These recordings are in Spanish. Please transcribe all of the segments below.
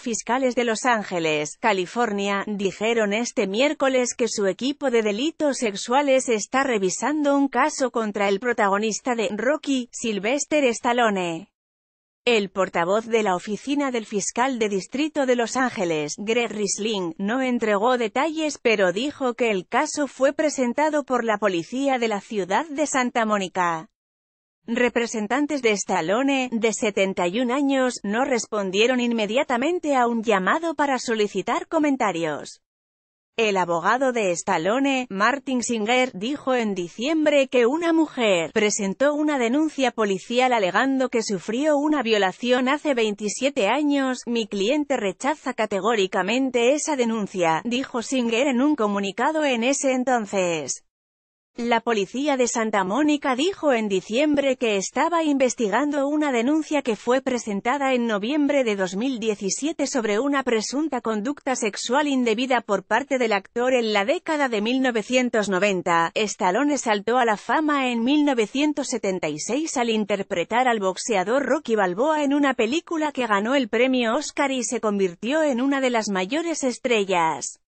fiscales de Los Ángeles, California, dijeron este miércoles que su equipo de delitos sexuales está revisando un caso contra el protagonista de Rocky, Sylvester Stallone. El portavoz de la oficina del fiscal de distrito de Los Ángeles, Greg Riesling, no entregó detalles pero dijo que el caso fue presentado por la policía de la ciudad de Santa Mónica. Representantes de Stallone, de 71 años, no respondieron inmediatamente a un llamado para solicitar comentarios. El abogado de Stallone, Martin Singer, dijo en diciembre que una mujer presentó una denuncia policial alegando que sufrió una violación hace 27 años. Mi cliente rechaza categóricamente esa denuncia, dijo Singer en un comunicado en ese entonces. La policía de Santa Mónica dijo en diciembre que estaba investigando una denuncia que fue presentada en noviembre de 2017 sobre una presunta conducta sexual indebida por parte del actor en la década de 1990. Stallone saltó a la fama en 1976 al interpretar al boxeador Rocky Balboa en una película que ganó el premio Oscar y se convirtió en una de las mayores estrellas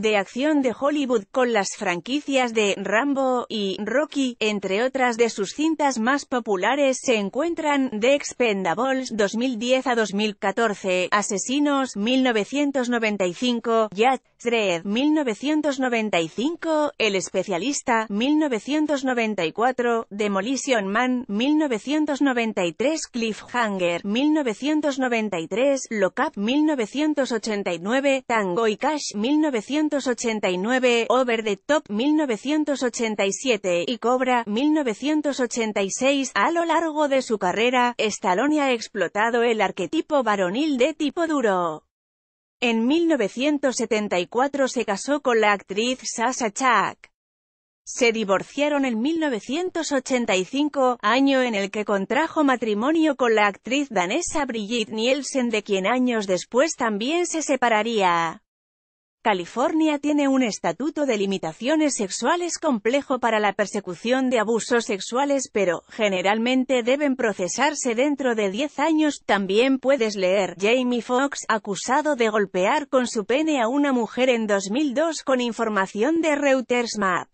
de acción de Hollywood con las franquicias de Rambo y Rocky, entre otras de sus cintas más populares se encuentran The Expendables 2010 a 2014, Asesinos 1995, Yat, Dread 1995, El Especialista 1994, Demolition Man 1993, Cliffhanger 1993, Lockup 1989, Tango y Cash 1990 1989, Over the Top 1987 y Cobra 1986. A lo largo de su carrera, Stallone ha explotado el arquetipo varonil de tipo duro. En 1974 se casó con la actriz Sasha Chak. Se divorciaron en 1985, año en el que contrajo matrimonio con la actriz danesa Brigitte Nielsen de quien años después también se separaría. California tiene un estatuto de limitaciones sexuales complejo para la persecución de abusos sexuales pero, generalmente deben procesarse dentro de 10 años. También puedes leer, Jamie Foxx, acusado de golpear con su pene a una mujer en 2002 con información de Reuters Map.